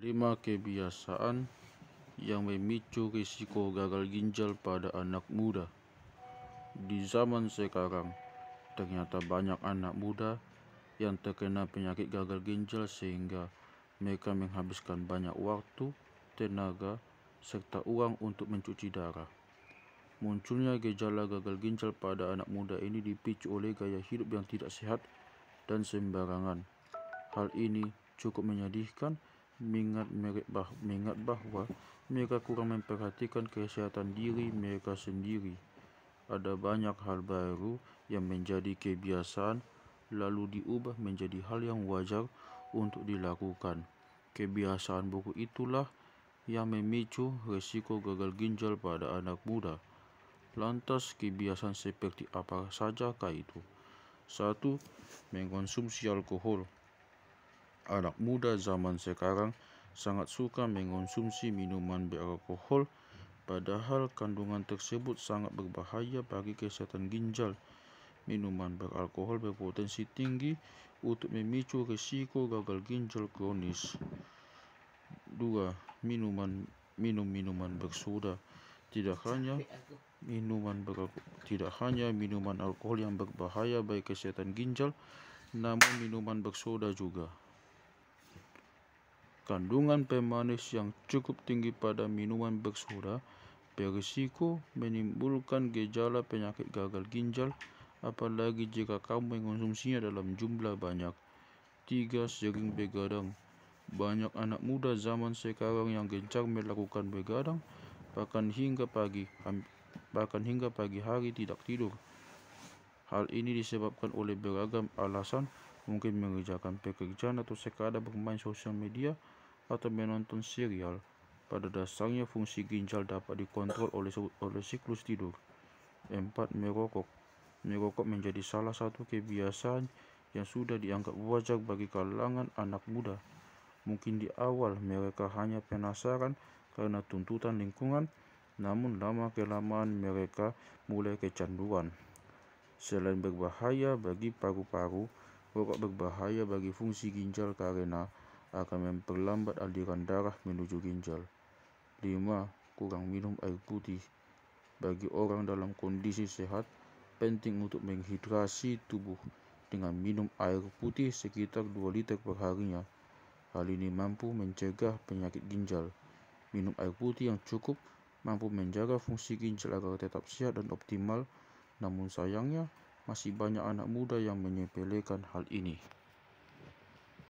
lima Kebiasaan yang memicu risiko gagal ginjal pada anak muda Di zaman sekarang, ternyata banyak anak muda yang terkena penyakit gagal ginjal sehingga mereka menghabiskan banyak waktu, tenaga, serta uang untuk mencuci darah. Munculnya gejala gagal ginjal pada anak muda ini dipicu oleh gaya hidup yang tidak sehat dan sembarangan. Hal ini cukup menyedihkan mengingat mereka, mengingat bahwa mereka kurang memperhatikan kesehatan diri mereka sendiri. Ada banyak hal baru yang menjadi kebiasaan lalu diubah menjadi hal yang wajar untuk dilakukan. Kebiasaan buruk itulah yang memicu risiko gagal ginjal pada anak muda. Lantas kebiasaan seperti apa sajakah itu? Satu Mengkonsumsi alkohol anak muda zaman sekarang sangat suka mengonsumsi minuman beralkohol, padahal kandungan tersebut sangat berbahaya bagi kesehatan ginjal. Minuman beralkohol berpotensi tinggi untuk memicu risiko gagal ginjal kronis. 2. Minuman minum minuman bersoda tidak hanya minuman beralkohol, tidak hanya minuman alkohol yang berbahaya bagi kesehatan ginjal, namun minuman bersoda juga. Kandungan pemanis yang cukup tinggi pada minuman bersoda berisiko menimbulkan gejala penyakit gagal ginjal apalagi jika kamu mengonsumsinya dalam jumlah banyak. Tiga Sering begadang Banyak anak muda zaman sekarang yang gencar melakukan begadang bahkan hingga pagi bahkan hingga pagi hari tidak tidur. Hal ini disebabkan oleh beragam alasan, mungkin mengerjakan pekerjaan atau sekadar bermain sosial media, atau menonton serial, pada dasarnya fungsi ginjal dapat dikontrol oleh, oleh siklus tidur. 4. Merokok Merokok menjadi salah satu kebiasaan yang sudah dianggap wajar bagi kalangan anak muda. Mungkin di awal mereka hanya penasaran karena tuntutan lingkungan, namun lama kelamaan mereka mulai kecanduan. Selain berbahaya bagi paru-paru, rokok berbahaya bagi fungsi ginjal karena akan memperlambat aliran darah menuju ginjal. 5. Kurang minum air putih. Bagi orang dalam kondisi sehat, penting untuk menghidrasi tubuh dengan minum air putih sekitar 2 liter perharinya. Hal ini mampu mencegah penyakit ginjal. Minum air putih yang cukup mampu menjaga fungsi ginjal agar tetap sehat dan optimal, namun sayangnya masih banyak anak muda yang menyepelekan hal ini.